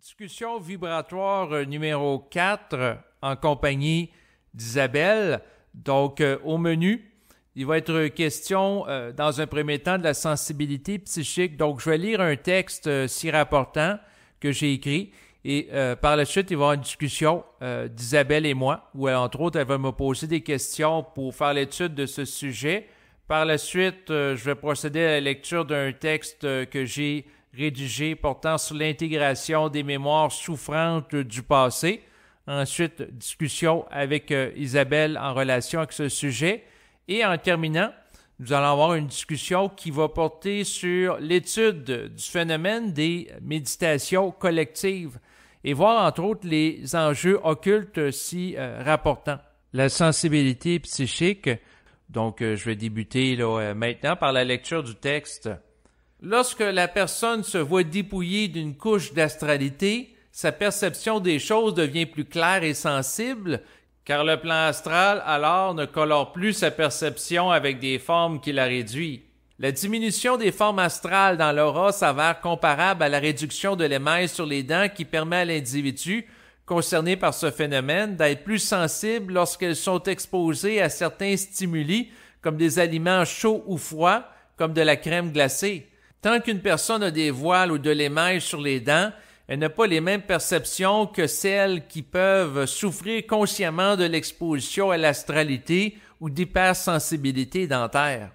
Discussion vibratoire euh, numéro 4 en compagnie d'Isabelle. Donc, euh, au menu, il va être question, euh, dans un premier temps, de la sensibilité psychique. Donc, je vais lire un texte si rapportant que j'ai écrit. Et par la suite, il va y avoir une discussion d'Isabelle et moi, où, entre autres, elle va me poser des questions pour faire l'étude de ce sujet. Par la suite, je vais procéder à la lecture d'un texte que j'ai rédigé portant sur l'intégration des mémoires souffrantes du passé. Ensuite, discussion avec euh, Isabelle en relation avec ce sujet. Et en terminant, nous allons avoir une discussion qui va porter sur l'étude du phénomène des méditations collectives et voir entre autres les enjeux occultes si euh, rapportants. La sensibilité psychique, donc euh, je vais débuter là, maintenant par la lecture du texte. Lorsque la personne se voit dépouillée d'une couche d'astralité, sa perception des choses devient plus claire et sensible, car le plan astral alors ne colore plus sa perception avec des formes qui la réduit. La diminution des formes astrales dans l'aura s'avère comparable à la réduction de l'émail sur les dents qui permet à l'individu concerné par ce phénomène d'être plus sensible lorsqu'elles sont exposées à certains stimuli comme des aliments chauds ou froids, comme de la crème glacée. Tant qu'une personne a des voiles ou de l'émail sur les dents, elle n'a pas les mêmes perceptions que celles qui peuvent souffrir consciemment de l'exposition à l'astralité ou d'hypersensibilité dentaire.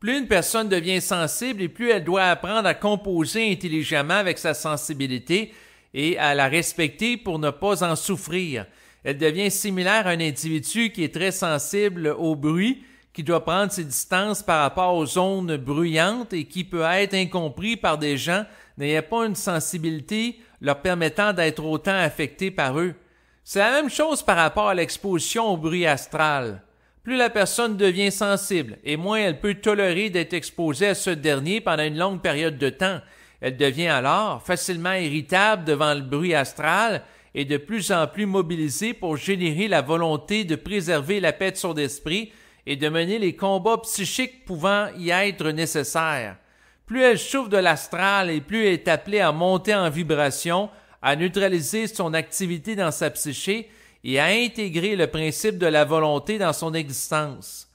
Plus une personne devient sensible et plus elle doit apprendre à composer intelligemment avec sa sensibilité et à la respecter pour ne pas en souffrir. Elle devient similaire à un individu qui est très sensible au bruit qui doit prendre ses distances par rapport aux zones bruyantes et qui peut être incompris par des gens n'ayant pas une sensibilité leur permettant d'être autant affectés par eux. C'est la même chose par rapport à l'exposition au bruit astral. Plus la personne devient sensible et moins elle peut tolérer d'être exposée à ce dernier pendant une longue période de temps. Elle devient alors facilement irritable devant le bruit astral et de plus en plus mobilisée pour générer la volonté de préserver la paix de son esprit et de mener les combats psychiques pouvant y être nécessaires. Plus elle souffre de l'astral et plus elle est appelée à monter en vibration, à neutraliser son activité dans sa psyché et à intégrer le principe de la volonté dans son existence.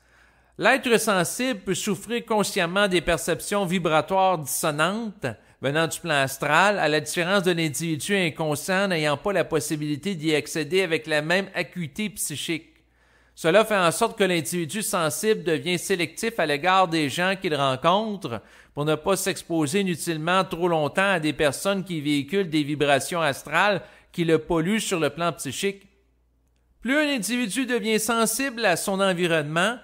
L'être sensible peut souffrir consciemment des perceptions vibratoires dissonantes venant du plan astral, à la différence de l'individu inconscient n'ayant pas la possibilité d'y accéder avec la même acuité psychique. Cela fait en sorte que l'individu sensible devient sélectif à l'égard des gens qu'il rencontre pour ne pas s'exposer inutilement trop longtemps à des personnes qui véhiculent des vibrations astrales qui le polluent sur le plan psychique. Plus un individu devient sensible à son environnement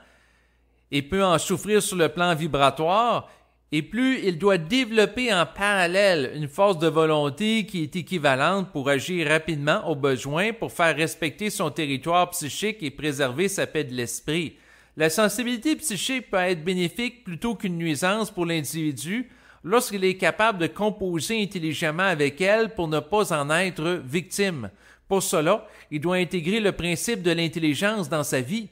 et peut en souffrir sur le plan vibratoire, et plus il doit développer en parallèle une force de volonté qui est équivalente pour agir rapidement aux besoins pour faire respecter son territoire psychique et préserver sa paix de l'esprit. La sensibilité psychique peut être bénéfique plutôt qu'une nuisance pour l'individu lorsqu'il est capable de composer intelligemment avec elle pour ne pas en être victime. Pour cela, il doit intégrer le principe de l'intelligence dans sa vie.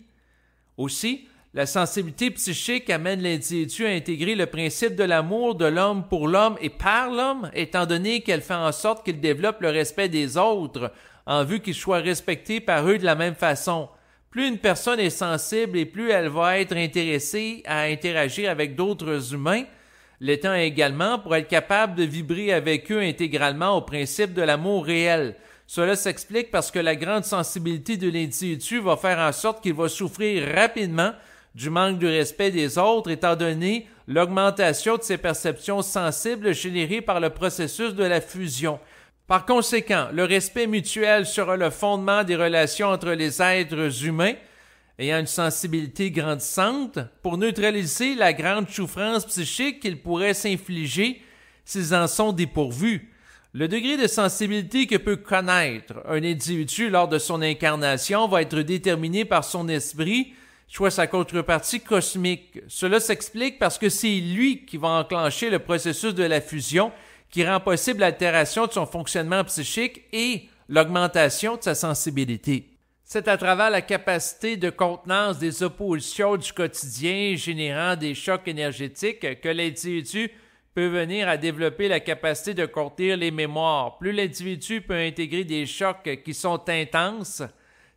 Aussi, la sensibilité psychique amène l'individu à intégrer le principe de l'amour de l'homme pour l'homme et par l'homme, étant donné qu'elle fait en sorte qu'il développe le respect des autres, en vue qu'il soit respecté par eux de la même façon. Plus une personne est sensible et plus elle va être intéressée à interagir avec d'autres humains, l'étant également pour être capable de vibrer avec eux intégralement au principe de l'amour réel. Cela s'explique parce que la grande sensibilité de l'individu va faire en sorte qu'il va souffrir rapidement du manque de respect des autres étant donné l'augmentation de ces perceptions sensibles générées par le processus de la fusion. Par conséquent, le respect mutuel sera le fondement des relations entre les êtres humains ayant une sensibilité grandissante pour neutraliser la grande souffrance psychique qu'ils pourraient s'infliger s'ils en sont dépourvus. Le degré de sensibilité que peut connaître un individu lors de son incarnation va être déterminé par son esprit soit sa contrepartie cosmique. Cela s'explique parce que c'est lui qui va enclencher le processus de la fusion qui rend possible l'altération de son fonctionnement psychique et l'augmentation de sa sensibilité. C'est à travers la capacité de contenance des oppositions du quotidien générant des chocs énergétiques que l'individu peut venir à développer la capacité de contenir les mémoires. Plus l'individu peut intégrer des chocs qui sont intenses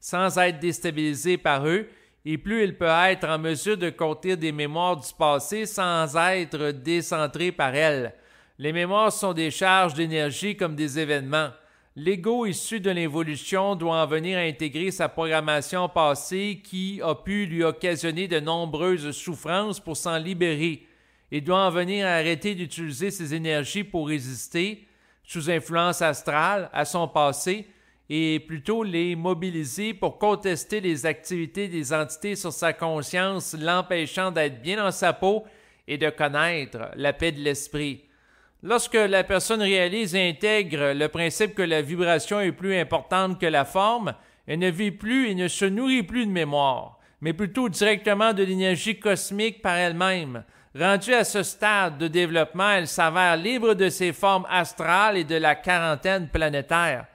sans être déstabilisé par eux, et plus il peut être en mesure de compter des mémoires du passé sans être décentré par elles. Les mémoires sont des charges d'énergie comme des événements. L'ego issu de l'évolution doit en venir à intégrer sa programmation passée qui a pu lui occasionner de nombreuses souffrances pour s'en libérer Il doit en venir à arrêter d'utiliser ses énergies pour résister, sous influence astrale, à son passé et plutôt les mobiliser pour contester les activités des entités sur sa conscience, l'empêchant d'être bien dans sa peau et de connaître la paix de l'esprit. Lorsque la personne réalise et intègre le principe que la vibration est plus importante que la forme, elle ne vit plus et ne se nourrit plus de mémoire, mais plutôt directement de l'énergie cosmique par elle-même. Rendue à ce stade de développement, elle s'avère libre de ses formes astrales et de la quarantaine planétaire.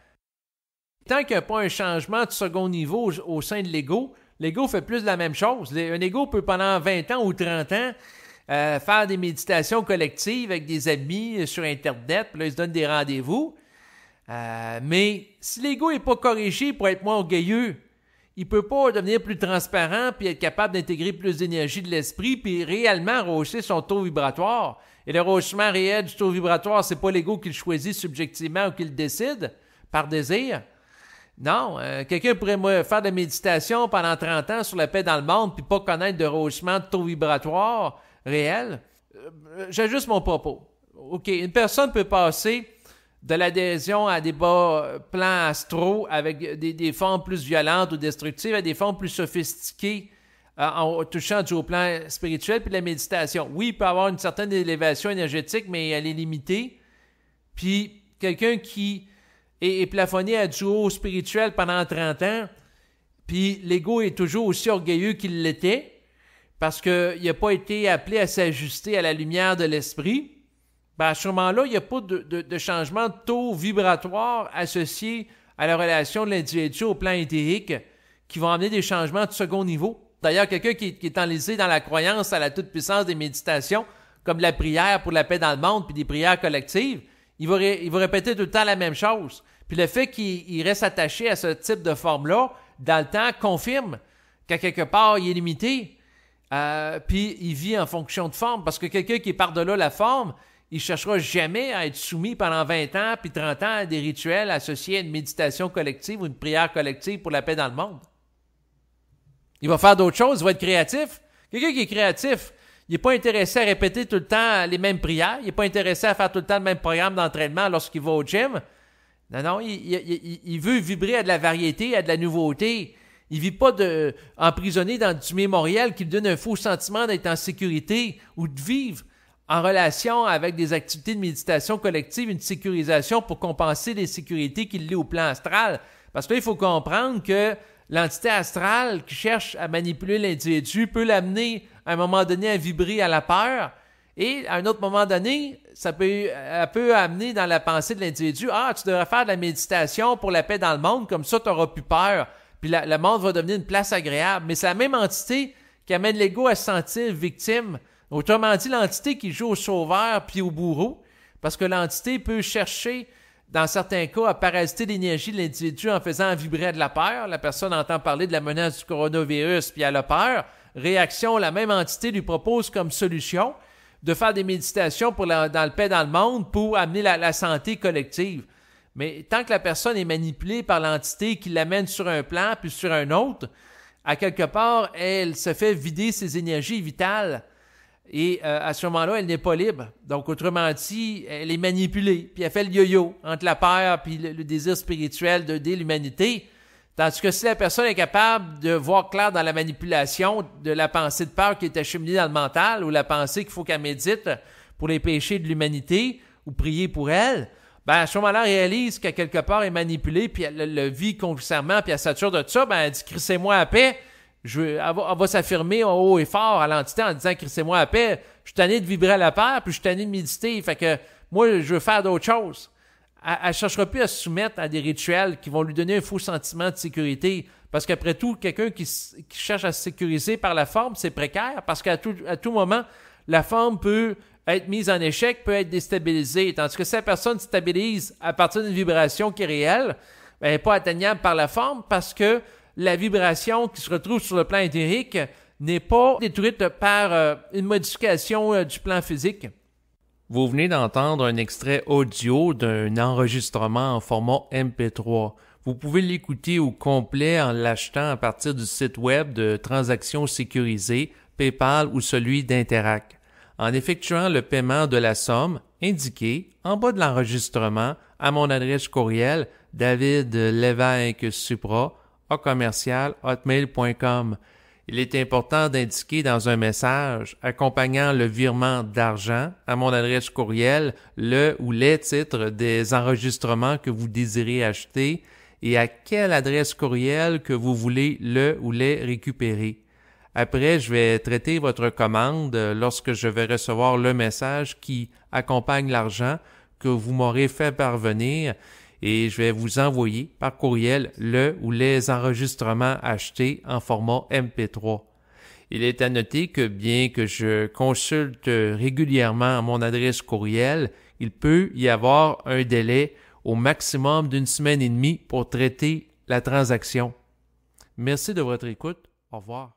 Tant qu'il n'y a pas un changement de second niveau au, sein de l'ego, l'ego fait plus la même chose. Un ego peut pendant 20 ans ou 30 ans euh, faire des méditations collectives avec des amis euh, sur Internet, puis là, ils se donnent des rendez-vous. Euh, mais si l'ego n'est pas corrigé pour être moins orgueilleux, il ne peut pas devenir plus transparent, puis être capable d'intégrer plus d'énergie de l'esprit, puis réellement rehausser son taux vibratoire. Et le rehaussement réel du taux vibratoire, ce n'est pas l'ego qui le choisit subjectivement ou qu'il décide par désir. Non, euh, quelqu'un pourrait faire de la méditation pendant 30 ans sur la paix dans le monde puis pas connaître de rehaussement de taux vibratoire réel. Euh, euh, j'ajuste mon propos. OK, une personne peut passer de l'adhésion à des bas plans astro avec des, formes plus violentes ou destructives à des formes plus sophistiquées en touchant du haut plan spirituel puis de la méditation. Oui, il peut avoir une certaine élévation énergétique, mais elle est limitée. Puis quelqu'un qui et plafonné à du haut spirituel pendant 30 ans, puis l'ego est toujours aussi orgueilleux qu'il l'était, parce qu'il n'a pas été appelé à s'ajuster à la lumière de l'esprit, ben à là il n'y a pas de, changement de taux vibratoire associé à la relation de l'individu au plan éthérique qui vont amener des changements de second niveau. D'ailleurs, quelqu'un qui, qui, est enlisé dans la croyance à la toute-puissance des méditations, comme la prière pour la paix dans le monde, puis des prières collectives, il va, répéter tout le temps la même chose. Puis le fait qu'il reste attaché à ce type de forme-là, dans le temps, confirme qu'à quelque part, il est limité. Euh, puis il vit en fonction de forme. Parce que quelqu'un qui part de là la forme, il cherchera jamais à être soumis pendant 20 ans puis 30 ans à des rituels associés à une méditation collective ou une prière collective pour la paix dans le monde. Il va faire d'autres choses, il va être créatif. Quelqu'un qui est créatif, il n'est pas intéressé à répéter tout le temps les mêmes prières. Il n'est pas intéressé à faire tout le temps le même programme d'entraînement lorsqu'il va au gym. Non, non, il, veut vibrer à de la variété, à de la nouveauté. Il vit pas de, emprisonné dans du mémorial qui lui donne un faux sentiment d'être en sécurité ou de vivre en relation avec des activités de méditation collective, une sécurisation pour compenser les sécurités qu'il lit au plan astral. Parce que il faut comprendre que l'entité astrale qui cherche à manipuler l'individu peut l'amener à un moment donné, à vibrer à la peur. Et à un autre moment donné, ça peut, euh, peut amener dans la pensée de l'individu, ah, tu devrais faire de la méditation pour la paix dans le monde, comme ça, tu n'auras plus peur. Puis le monde va devenir une place agréable. Mais c'est la même entité qui amène l'ego à se sentir victime. Autrement dit, l'entité qui joue au sauveur puis au bourreau, parce que l'entité peut chercher, dans certains cas, à parasiter l'énergie de l'individu en faisant vibrer de la peur. La personne entend parler de la menace du coronavirus puis elle a peur réaction, la même entité lui propose comme solution de faire des méditations pour dans le paix dans le monde pour amener la, santé collective. Mais tant que la personne est manipulée par l'entité qui l'amène sur un plan puis sur un autre, à quelque part, elle se fait vider ses énergies vitales et euh, à ce moment-là, elle n'est pas libre. Donc, autrement dit, elle est manipulée puis elle fait le yo-yo entre la peur puis le, le désir spirituel d'aider l'humanité Tandis que si la personne est capable de voir clair dans la manipulation de la pensée de peur qui est acheminée dans le mental ou la pensée qu'il faut qu'elle médite pour les péchés de l'humanité ou prier pour elle, ben, à ce moment-là, elle réalise qu'à quelque part, est manipulée, puis elle le vit concrètement puis elle sature de tout ça, ben, elle dit, crissez-moi à paix. Je, elle va, s'affirmer s'affirmer haut et fort à l'entité en disant, c'est moi à paix. Je suis tanné de vibrer à la paix, puis je suis tanné de méditer. Fait que, moi, je veux faire d'autres choses elle ne cherchera plus à se soumettre à des rituels qui vont lui donner un faux sentiment de sécurité. Parce qu'après tout, quelqu'un qui, cherche à se sécuriser par la forme, c'est précaire, parce qu'à tout, moment, la forme peut être mise en échec, peut être déstabilisée. Tandis que si la personne stabilise à partir d'une vibration qui est réelle, ben, elle n'est pas atteignable par la forme, parce que la vibration qui se retrouve sur le plan éthérique n'est pas détruite par euh, une modification euh, du plan physique. Vous venez d'entendre un extrait audio d'un enregistrement en format MP3. Vous pouvez l'écouter au complet en l'achetant à partir du site web de Transactions sécurisées, PayPal ou celui d'Interac. En effectuant le paiement de la somme indiquée en bas de l'enregistrement à mon adresse courriel david supra commercial hotmail.com il est important d'indiquer dans un message accompagnant le virement d'argent à mon adresse courriel le ou les titres des enregistrements que vous désirez acheter et à quelle adresse courriel que vous voulez le ou les récupérer. Après, je vais traiter votre commande lorsque je vais recevoir le message qui accompagne l'argent que vous m'aurez fait parvenir et je vais vous envoyer par courriel le ou les enregistrements achetés en format MP3. Il est à noter que bien que je consulte régulièrement mon adresse courriel, il peut y avoir un délai au maximum d'une semaine et demie pour traiter la transaction. Merci de votre écoute. Au revoir.